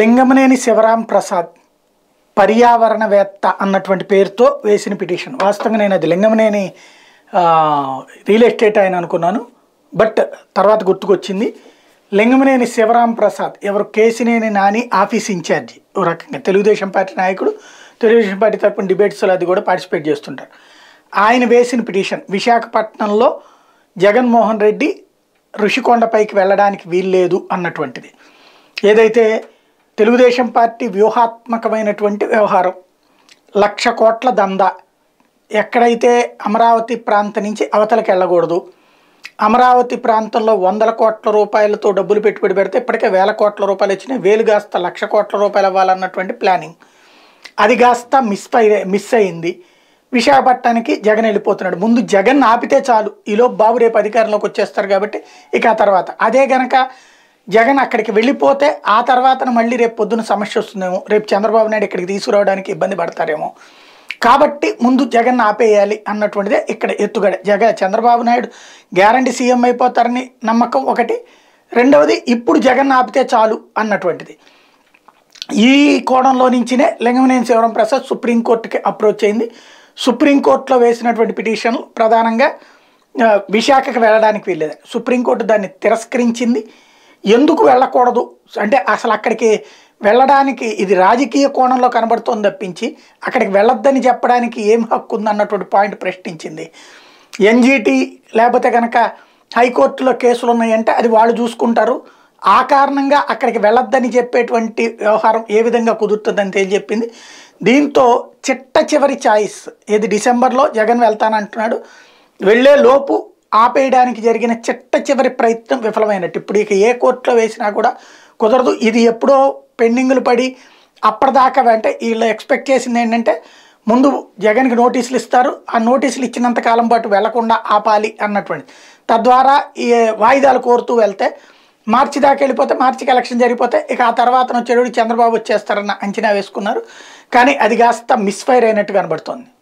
లింగమనేని శివరాం ప్రసాద్ పర్యావరణవేత్త అన్నటువంటి పేరుతో వేసిన పిటిషన్ వాస్తవంగా నేను అది లింగమనేని రియల్ ఎస్టేట్ ఆయన అనుకున్నాను బట్ తర్వాత గుర్తుకొచ్చింది లింగమనేని శివరాం ప్రసాద్ ఎవరు కేసినేని నాని ఆఫీస్ ఇన్ఛార్జి ఓ రకంగా తెలుగుదేశం పార్టీ నాయకుడు తెలుగుదేశం పార్టీ తరపున డిబేట్స్లో అది కూడా పార్టిసిపేట్ చేస్తుంటారు ఆయన వేసిన పిటిషన్ విశాఖపట్నంలో జగన్మోహన్ రెడ్డి ఋషికొండపైకి వెళ్ళడానికి వీల్లేదు అన్నటువంటిది ఏదైతే తెలుగుదేశం పార్టీ వ్యూహాత్మకమైనటువంటి వ్యవహారం లక్ష కోట్ల దందా ఎక్కడైతే అమరావతి ప్రాంతం నుంచి అవతలకి వెళ్ళకూడదు అమరావతి ప్రాంతంలో వందల కోట్ల రూపాయలతో డబ్బులు పెట్టుబడి పెడితే ఇప్పటికే వేల కోట్ల రూపాయలు వచ్చినాయి వేలు కాస్త లక్ష కోట్ల రూపాయలు అవ్వాలన్నటువంటి ప్లానింగ్ అది కాస్త మిస్ అయి మిస్ అయింది విశాఖపట్నానికి జగన్ వెళ్ళిపోతున్నాడు ముందు జగన్ ఆపితే చాలు ఈలో బాబు రేపు అధికారంలోకి వచ్చేస్తారు కాబట్టి ఇక ఆ తర్వాత అదే గనక జగన్ అక్కడికి వెళ్ళిపోతే ఆ తర్వాత మళ్ళీ రేపు పొద్దున సమస్య వస్తుందేమో రేపు చంద్రబాబు నాయుడు ఇక్కడికి తీసుకురావడానికి ఇబ్బంది పడతారేమో కాబట్టి ముందు జగన్ ఆపేయాలి అన్నటువంటిదే ఇక్కడ ఎత్తుగడ జగ చంద్రబాబు నాయుడు గ్యారంటీ సీఎం అయిపోతారని నమ్మకం ఒకటి రెండవది ఇప్పుడు జగన్ ఆపితే చాలు అన్నటువంటిది ఈ కోణంలో నుంచినే లింగమనేని శివరాం ప్రసాద్ సుప్రీంకోర్టుకి అప్రోచ్ అయింది సుప్రీంకోర్టులో వేసినటువంటి పిటిషన్లు ప్రధానంగా విశాఖకు వెళ్ళడానికి వెళ్ళేది సుప్రీంకోర్టు దాన్ని తిరస్కరించింది ఎందుకు వెళ్ళకూడదు అంటే అసలు అక్కడికి వెళ్ళడానికి ఇది రాజకీయ కోణంలో కనబడుతోంది తప్పించి అక్కడికి వెళ్ళొద్దని చెప్పడానికి ఏం హక్కు ఉందన్నటువంటి పాయింట్ ప్రశ్నించింది ఎన్జీటీ లేకపోతే కనుక హైకోర్టులో కేసులు ఉన్నాయంటే అది వాళ్ళు చూసుకుంటారు ఆ కారణంగా అక్కడికి వెళ్ళొద్దని చెప్పేటువంటి వ్యవహారం ఏ విధంగా కుదురుతుందని తెలియజెప్పింది దీంతో చిట్ట చివరి ఛాయిస్ ఇది డిసెంబర్లో జగన్ వెళ్తానంటున్నాడు వెళ్ళే లోపు ఆపేయడానికి జరిగిన చిట్ట చివరి ప్రయత్నం విఫలమైనట్టు ఇప్పుడు ఇక ఏ కోర్టులో వేసినా కూడా కుదరదు ఇది ఎప్పుడో పెండింగ్లు పడి అప్పటిదాకా అంటే వీళ్ళు ఎక్స్పెక్ట్ చేసింది ఏంటంటే ముందు జగన్కి నోటీసులు ఇస్తారు ఆ నోటీసులు ఇచ్చినంత కాలం పాటు వెళ్లకుండా ఆపాలి అన్నటువంటి తద్వారా ఈ వాయిదాలు కోరుతూ వెళ్తే మార్చి దాకా వెళ్ళిపోతే మార్చికి ఎలక్షన్ జరిగిపోతే ఇక ఆ తర్వాత చెడు చంద్రబాబు వచ్చేస్తారన్న అంచనా వేసుకున్నారు కానీ అది కాస్త మిస్ఫైర్ అయినట్టు కనబడుతోంది